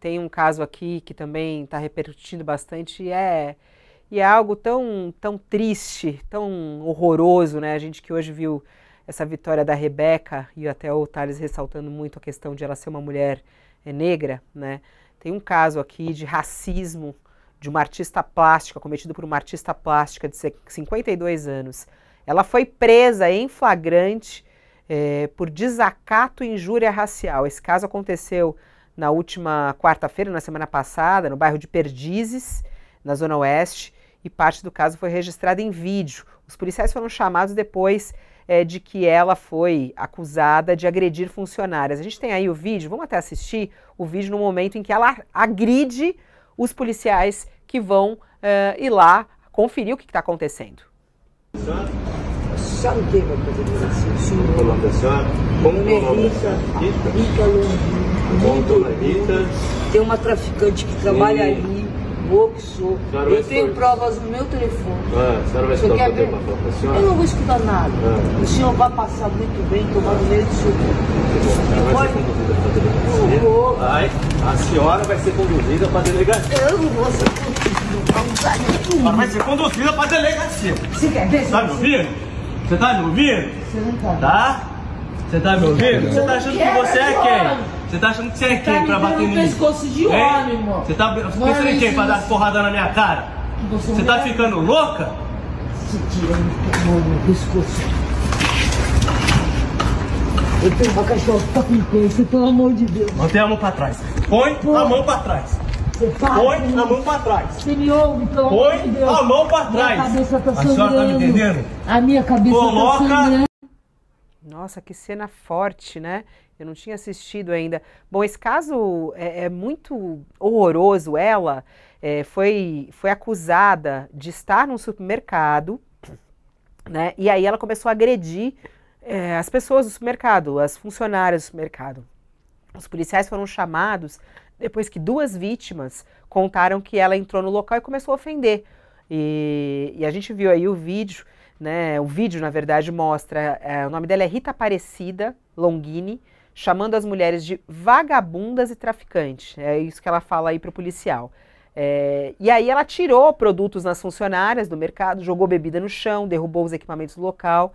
Tem um caso aqui que também está repercutindo bastante e é, e é algo tão, tão triste, tão horroroso, né? A gente que hoje viu essa vitória da Rebeca e até o Thales ressaltando muito a questão de ela ser uma mulher eh, negra, né? Tem um caso aqui de racismo de uma artista plástica, cometido por uma artista plástica de 52 anos. Ela foi presa em flagrante é, por desacato e injúria racial. Esse caso aconteceu na última quarta-feira, na semana passada, no bairro de Perdizes, na Zona Oeste, e parte do caso foi registrada em vídeo. Os policiais foram chamados depois é, de que ela foi acusada de agredir funcionárias. A gente tem aí o vídeo, vamos até assistir o vídeo no momento em que ela agride os policiais que vão eh, ir lá conferir o que está acontecendo. Sabe que vai fazer Sim, Como Como é Melissa Rica muito Tem uma traficante que trabalha hum. ali. Obso. Eu tenho provas no meu telefone. Ah, a senhora vai escutar Eu não vou escutar nada. Ah. O senhor vai passar muito bem tomando meio do seu Pode... Vai. A senhora vai ser conduzida para a delegacia. Eu não vou ser conduzida. Ela vai ser conduzida para a delegacia. Você quer ver? Tá me ouvindo? Você tá me ouvindo? Você não tá. Tá? Você tá me ouvindo? Você tá achando que você é quem? Você tá achando que você é tá quem tá pra bater em mim? pescoço de homem, irmão. mano. Você tá pensando é em quem pra dar porrada na minha cara? Você é tá ficando louca? Você tirando mão no pescoço. Eu tenho uma cachorra que tá com pelo amor de Deus. Mantém a mão pra trás. Põe Pô. a mão pra trás. Põe a mão pra trás. Você me ouve, pelo Põe amor de Deus. Põe a mão pra trás. cabeça tá sangrando. A senhora tá me entendendo? A minha cabeça tá Coloca tá sangrando. Nossa, que cena forte, né? Eu não tinha assistido ainda. Bom, esse caso é, é muito horroroso. Ela é, foi, foi acusada de estar num supermercado, né? E aí ela começou a agredir é, as pessoas do supermercado, as funcionárias do supermercado. Os policiais foram chamados depois que duas vítimas contaram que ela entrou no local e começou a ofender. E, e a gente viu aí o vídeo né? O vídeo, na verdade, mostra. É, o nome dela é Rita Aparecida Longini, chamando as mulheres de vagabundas e traficantes. É isso que ela fala aí para o policial. É, e aí ela tirou produtos nas funcionárias do mercado, jogou bebida no chão, derrubou os equipamentos do local.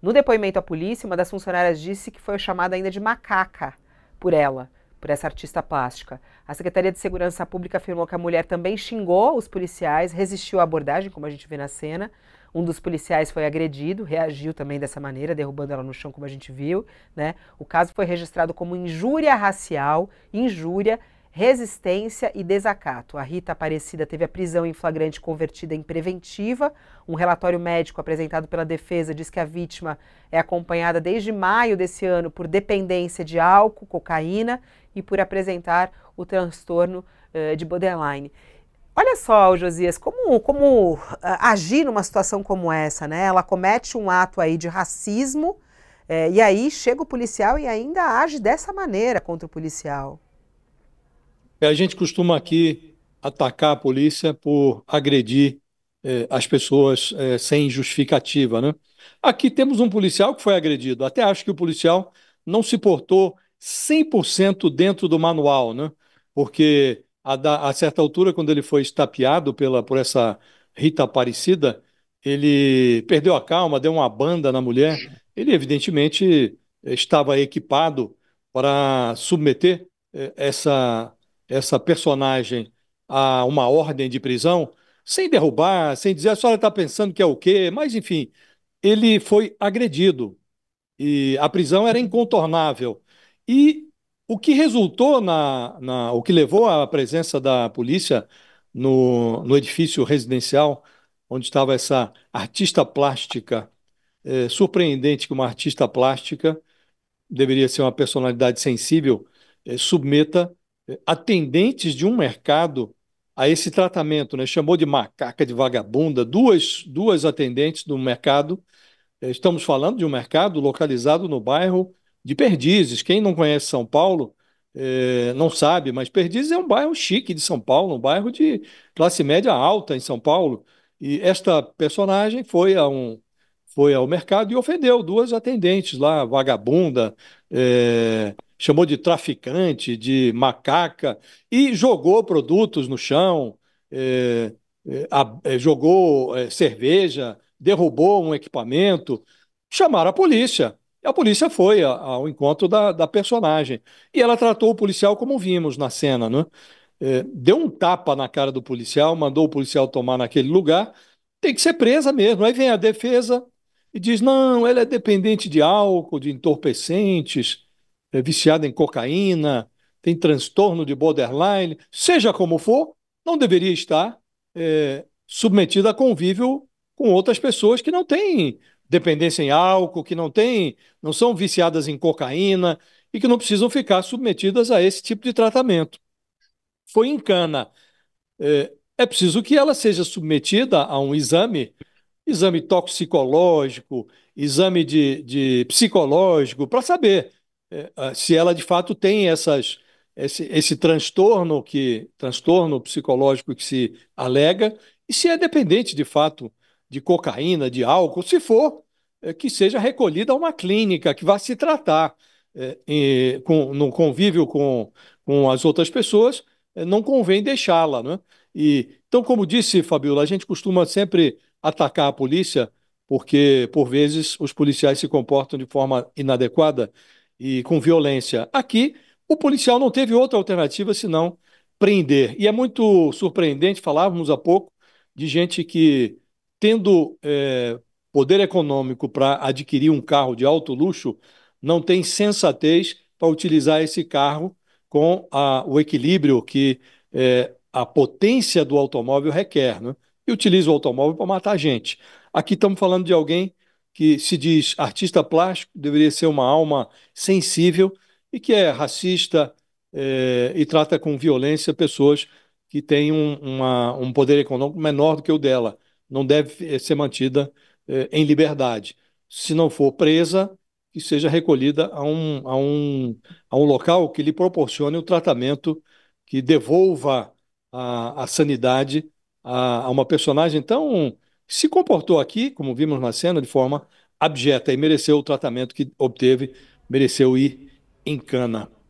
No depoimento à polícia, uma das funcionárias disse que foi chamada ainda de macaca por ela, por essa artista plástica. A Secretaria de Segurança Pública afirmou que a mulher também xingou os policiais, resistiu à abordagem, como a gente vê na cena. Um dos policiais foi agredido, reagiu também dessa maneira, derrubando ela no chão, como a gente viu. Né? O caso foi registrado como injúria racial, injúria, resistência e desacato. A Rita Aparecida teve a prisão em flagrante convertida em preventiva. Um relatório médico apresentado pela defesa diz que a vítima é acompanhada desde maio desse ano por dependência de álcool, cocaína e por apresentar o transtorno uh, de borderline. Olha só, Josias, como, como ah, agir numa situação como essa, né? Ela comete um ato aí de racismo é, e aí chega o policial e ainda age dessa maneira contra o policial. É, a gente costuma aqui atacar a polícia por agredir é, as pessoas eh, sem justificativa, né? Aqui temos um policial que foi agredido. Até acho que o policial não se portou 100% dentro do manual, né? Porque a, da, a certa altura, quando ele foi estapeado pela, por essa Rita Aparecida, ele perdeu a calma, deu uma banda na mulher. Ele, evidentemente, estava equipado para submeter eh, essa, essa personagem a uma ordem de prisão, sem derrubar, sem dizer a senhora está pensando que é o quê, mas enfim, ele foi agredido e a prisão era incontornável. E o que resultou na, na, o que levou à presença da polícia no, no edifício residencial onde estava essa artista plástica, é, surpreendente que uma artista plástica deveria ser uma personalidade sensível é, submeta é, atendentes de um mercado a esse tratamento, né? Chamou de macaca de vagabunda duas duas atendentes do mercado. É, estamos falando de um mercado localizado no bairro de Perdizes. Quem não conhece São Paulo é, não sabe, mas Perdizes é um bairro chique de São Paulo, um bairro de classe média alta em São Paulo. E esta personagem foi a um foi ao mercado e ofendeu duas atendentes lá, vagabunda, é, chamou de traficante, de macaca e jogou produtos no chão, é, é a, é, jogou é, cerveja, derrubou um equipamento. Chamaram a polícia. E a polícia foi ao encontro da, da personagem. E ela tratou o policial como vimos na cena, né? É, deu um tapa na cara do policial, mandou o policial tomar naquele lugar. Tem que ser presa mesmo. Aí vem a defesa e diz: não, ela é dependente de álcool, de entorpecentes, é viciada em cocaína, tem transtorno de borderline. Seja como for, não deveria estar é, submetida a convívio com outras pessoas que não têm dependência em álcool, que não tem, não são viciadas em cocaína e que não precisam ficar submetidas a esse tipo de tratamento. Foi em cana. É, é preciso que ela seja submetida a um exame, exame toxicológico, exame de, de psicológico, para saber é, se ela de fato tem essas, esse, esse transtorno que transtorno psicológico que se alega e se é dependente de fato de cocaína, de álcool, se for, é, que seja recolhida a uma clínica que vá se tratar é, e, com, no convívio com, com as outras pessoas, é, não convém deixá-la. Né? E, então, como disse Fabiola, a gente costuma sempre atacar a polícia, porque, por vezes, os policiais se comportam de forma inadequada e com violência. Aqui, o policial não teve outra alternativa senão prender. E é muito surpreendente, falávamos há pouco, de gente que tendo é, poder econômico para adquirir um carro de alto luxo, não tem sensatez para utilizar esse carro com a, o equilíbrio que é, a potência do automóvel requer, né? E utiliza o automóvel para matar gente. Aqui estamos falando de alguém que se diz artista plástico, deveria ser uma alma sensível e que é racista é, e trata com violência pessoas que têm um, uma, um poder econômico menor do que o dela não deve eh, ser mantida eh, em liberdade. Se não for presa, que seja recolhida a um, a, um, a um local que lhe proporcione o tratamento que devolva a, a sanidade a, a uma personagem então se comportou aqui, como vimos na cena, de forma abjeta e mereceu o tratamento que obteve, mereceu ir em cana.